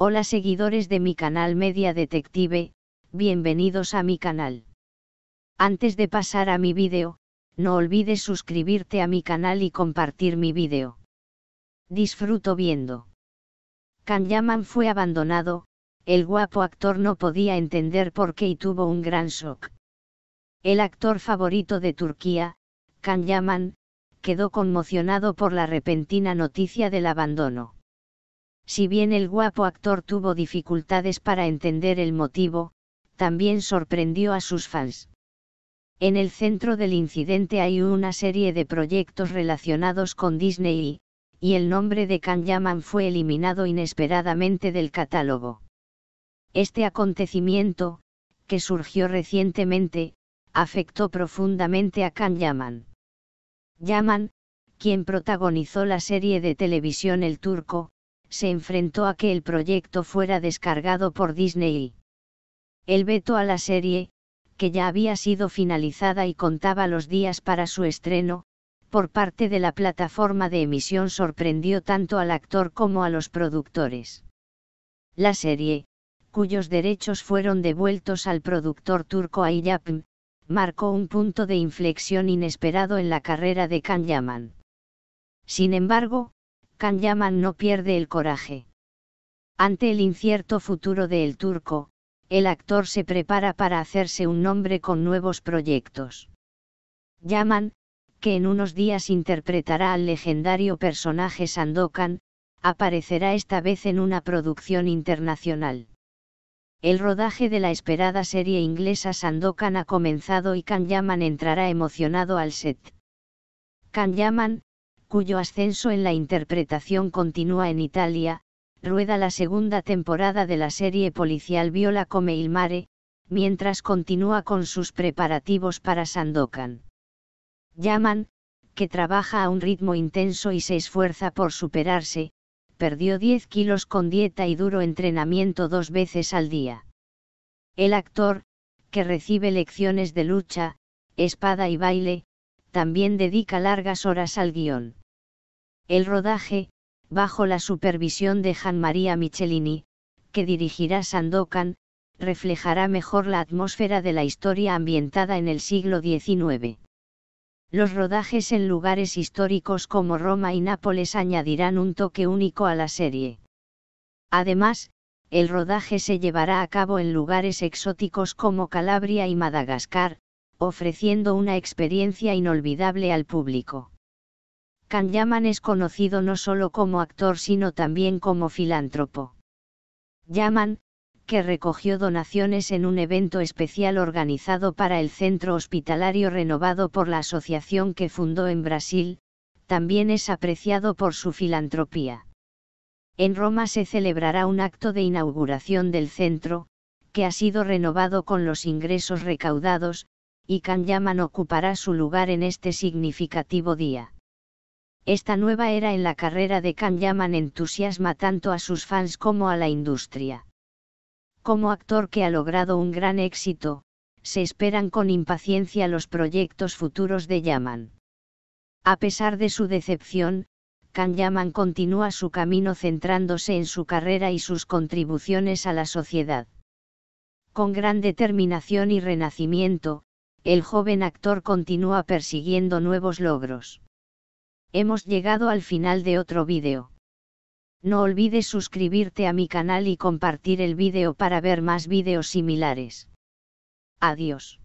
Hola seguidores de mi canal Media Detective, bienvenidos a mi canal. Antes de pasar a mi vídeo, no olvides suscribirte a mi canal y compartir mi vídeo. Disfruto viendo. Yaman fue abandonado, el guapo actor no podía entender por qué y tuvo un gran shock. El actor favorito de Turquía, Yaman, quedó conmocionado por la repentina noticia del abandono. Si bien el guapo actor tuvo dificultades para entender el motivo, también sorprendió a sus fans. En el centro del incidente hay una serie de proyectos relacionados con Disney y, el nombre de Can Yaman fue eliminado inesperadamente del catálogo. Este acontecimiento, que surgió recientemente, afectó profundamente a Can Yaman. Yaman, quien protagonizó la serie de televisión El Turco, se enfrentó a que el proyecto fuera descargado por Disney. El veto a la serie, que ya había sido finalizada y contaba los días para su estreno, por parte de la plataforma de emisión sorprendió tanto al actor como a los productores. La serie, cuyos derechos fueron devueltos al productor turco Ayyapm, marcó un punto de inflexión inesperado en la carrera de Yaman. Sin embargo, Yaman no pierde el coraje. Ante el incierto futuro de El Turco, el actor se prepara para hacerse un nombre con nuevos proyectos. Yaman, que en unos días interpretará al legendario personaje Sandokan, aparecerá esta vez en una producción internacional. El rodaje de la esperada serie inglesa Sandokan ha comenzado y Yaman entrará emocionado al set. Yaman cuyo ascenso en la interpretación continúa en Italia, rueda la segunda temporada de la serie policial Viola come il mare, mientras continúa con sus preparativos para Sandokan. Yaman, que trabaja a un ritmo intenso y se esfuerza por superarse, perdió 10 kilos con dieta y duro entrenamiento dos veces al día. El actor, que recibe lecciones de lucha, espada y baile, también dedica largas horas al guión. El rodaje, bajo la supervisión de Jan María Michelini, que dirigirá Sandokan, reflejará mejor la atmósfera de la historia ambientada en el siglo XIX. Los rodajes en lugares históricos como Roma y Nápoles añadirán un toque único a la serie. Además, el rodaje se llevará a cabo en lugares exóticos como Calabria y Madagascar, ofreciendo una experiencia inolvidable al público. Yaman es conocido no solo como actor sino también como filántropo. Yaman, que recogió donaciones en un evento especial organizado para el centro hospitalario renovado por la asociación que fundó en Brasil, también es apreciado por su filantropía. En Roma se celebrará un acto de inauguración del centro, que ha sido renovado con los ingresos recaudados, y Yaman ocupará su lugar en este significativo día. Esta nueva era en la carrera de Yaman entusiasma tanto a sus fans como a la industria. Como actor que ha logrado un gran éxito, se esperan con impaciencia los proyectos futuros de Yaman. A pesar de su decepción, Yaman continúa su camino centrándose en su carrera y sus contribuciones a la sociedad. Con gran determinación y renacimiento, el joven actor continúa persiguiendo nuevos logros. Hemos llegado al final de otro vídeo. No olvides suscribirte a mi canal y compartir el vídeo para ver más vídeos similares. Adiós.